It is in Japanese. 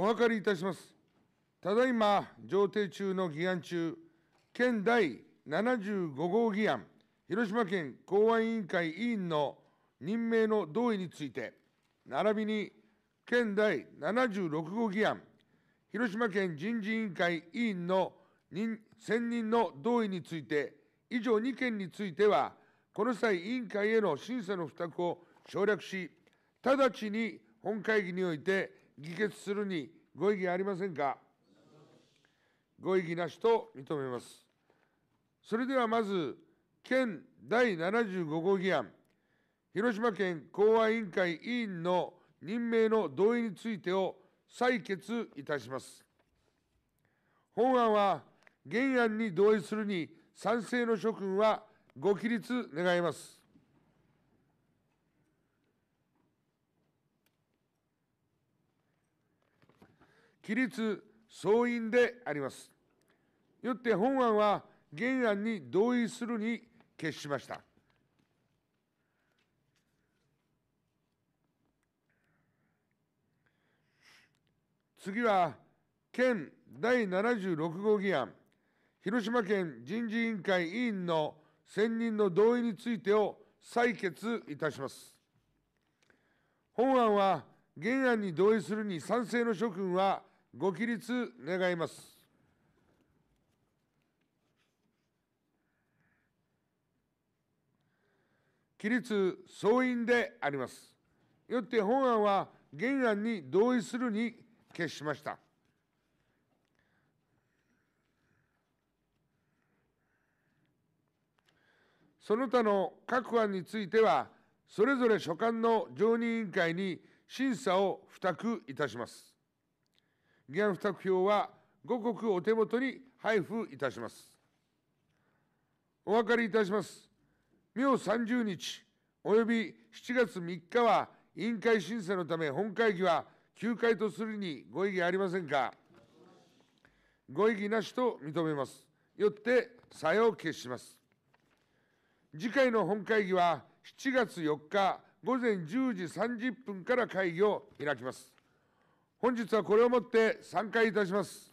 お分かりいたします。ただいま、上程中の議案中、県第75号議案、広島県公安委員会委員の任命の同意について、並びに県第76号議案、広島県人事委員会委員の選任の同意について、以上2件については、この際、委員会への審査の付託を省略し、直ちに本会議において議決するにご異議ありませんか。ご異議なしと認めます。それではまず、県第75号議案、広島県公安委員会委員の任命の同意についてを採決いたします。本案は、原案に同意するに賛成の諸君はご起立願います。規律総員であります。よって本案は原案に同意するに決しました。次は、県第76号議案、広島県人事委員会委員の選任の同意についてを採決いたします。本案は、原案に同意するに賛成の諸君はご起立願います。起立総員であります。よって本案は原案に同意するに決しました。その他の各案については、それぞれ所管の常任委員会に審査を付託いたします。議案付託票は五穀お手元に配布いたします。お分かりいたします。明30日および7月3日は委員会審査のため本会議は休会とするにご異議ありませんかご異議なしと認めます。よって作用を決します。次回の本会議は7月4日午前10時30分から会議を開きます。本日はこれをもって散会いたします。